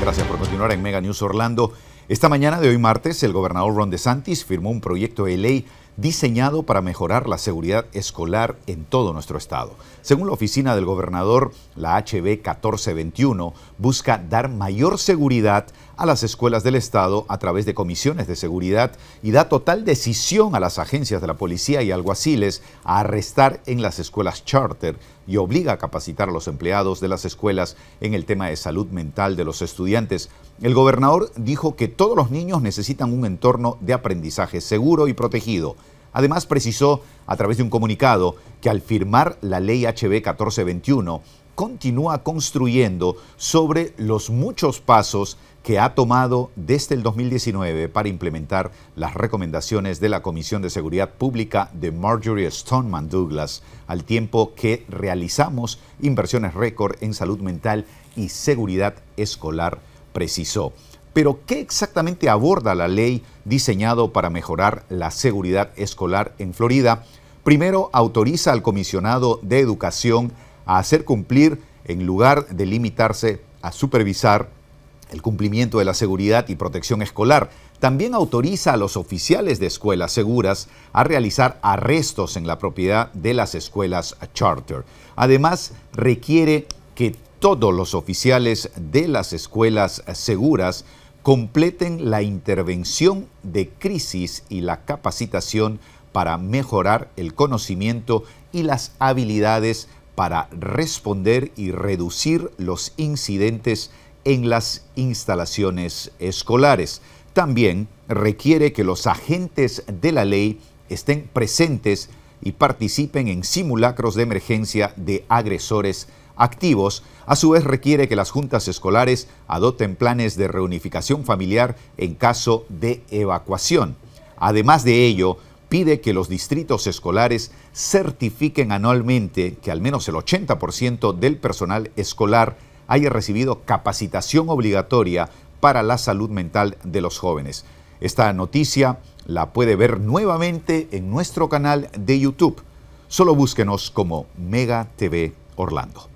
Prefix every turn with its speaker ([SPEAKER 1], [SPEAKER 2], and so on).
[SPEAKER 1] Gracias por continuar en Mega News Orlando. Esta mañana de hoy martes, el gobernador Ron DeSantis firmó un proyecto de ley diseñado para mejorar la seguridad escolar en todo nuestro estado. Según la oficina del gobernador, la HB 1421 busca dar mayor seguridad a las escuelas del Estado a través de comisiones de seguridad y da total decisión a las agencias de la policía y alguaciles a arrestar en las escuelas charter y obliga a capacitar a los empleados de las escuelas en el tema de salud mental de los estudiantes. El gobernador dijo que todos los niños necesitan un entorno de aprendizaje seguro y protegido. Además precisó a través de un comunicado que al firmar la ley HB 1421 continúa construyendo sobre los muchos pasos que ha tomado desde el 2019 para implementar las recomendaciones de la Comisión de Seguridad Pública de Marjorie Stoneman Douglas, al tiempo que realizamos inversiones récord en salud mental y seguridad escolar, precisó. Pero, ¿qué exactamente aborda la ley diseñado para mejorar la seguridad escolar en Florida? Primero, autoriza al comisionado de educación a hacer cumplir en lugar de limitarse a supervisar el cumplimiento de la seguridad y protección escolar. También autoriza a los oficiales de escuelas seguras a realizar arrestos en la propiedad de las escuelas charter. Además, requiere que todos los oficiales de las escuelas seguras completen la intervención de crisis y la capacitación para mejorar el conocimiento y las habilidades para responder y reducir los incidentes en las instalaciones escolares. También requiere que los agentes de la ley estén presentes y participen en simulacros de emergencia de agresores activos. A su vez requiere que las juntas escolares adopten planes de reunificación familiar en caso de evacuación. Además de ello, pide que los distritos escolares certifiquen anualmente que al menos el 80% del personal escolar haya recibido capacitación obligatoria para la salud mental de los jóvenes. Esta noticia la puede ver nuevamente en nuestro canal de YouTube. Solo búsquenos como Mega TV Orlando.